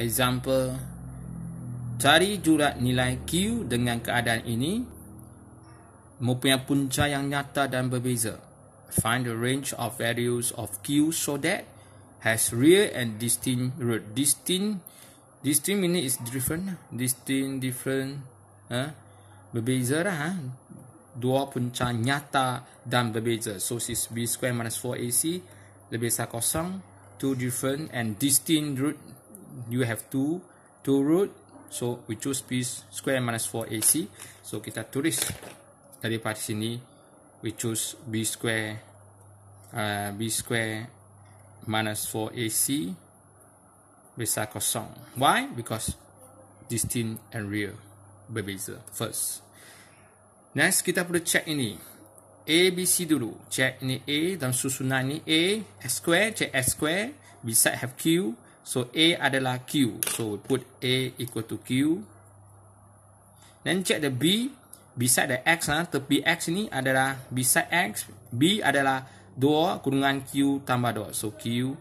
Example Cari jurat nilai Q dengan keadaan ini mempunyai punca yang nyata dan berbeza. Find the range of values of Q so that has real and distinct root. Distinct distinct meaning is different. Distinct, different. Huh? Ha? Berbeza lah. Huh? Ha? Dua punca nyata dan berbeza. So, is B square minus 4AC lebih sah kosong. Two different and distinct root you have two two root so we choose piece square minus 4 AC so kita tulis dari daripada sini we choose B square uh, B square minus 4 AC besar kosong why? because distinct and real berbeza first next kita perlu check ini A, B, C dulu check ini A dan susunan ini A S square check S square B side have Q So A adalah Q. So we put A equal to Q. Then check the B. Beside the X, huh? Ah, tepi X ni adalah beside X. B adalah 2 kurungan Q tambah 2. So Q.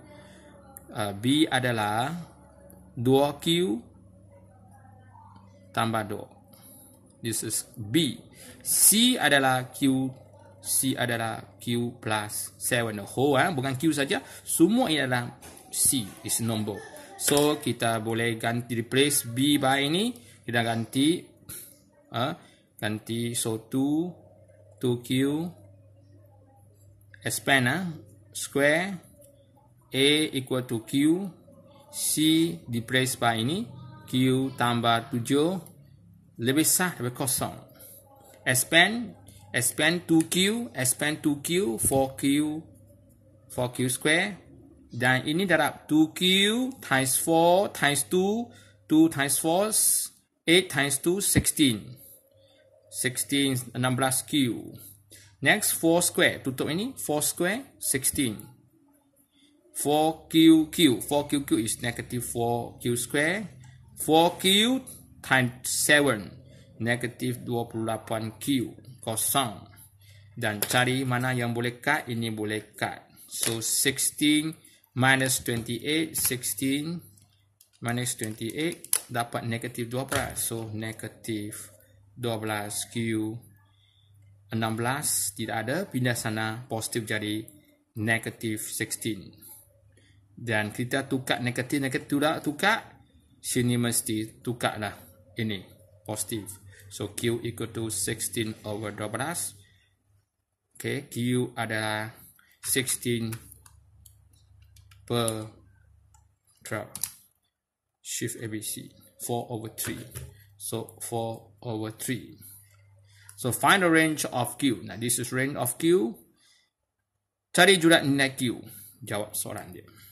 Uh, B adalah 2Q tambah 2. This is B. C adalah Q. C adalah Q plus 7. The whole, huh? Ah, bukan Q saja. Semua ini adalah C is number. So kita boleh ganti replace B by ini kita ganti uh, ganti so 2 2 Q expand uh, square A equal to Q C replace by ini Q tambah 7 lebih sah lebih kosong expand expand 2 Q expand 2 Q 4 Q 4 Q square dan ini darab 2Q times 4 times 2, 2 times 4, 8 times 2, 16. 16, 16Q. Next, 4 square. Tutup ini. 4 square, 16. 4QQ. 4QQ is negative 4Q square. 4Q times 7. Negative 28Q. Kosong. Dan cari mana yang boleh cut. Ini boleh cut. So, 16 minus 28, 16, minus 28, dapat negatif 12. So, negatif 12 Q 16 tidak ada, pindah sana positif jadi negatif 16. Dan kita tukar negatif, negatif tidak tukar, sini mesti tukar lah ini, positif. So, Q equal to 16 over 12. Okay, Q adalah 16 per drug shift ABC 4 over 3 so 4 over 3 so find the range of Q now this is range of Q cari jurat net Q jawab soalan dia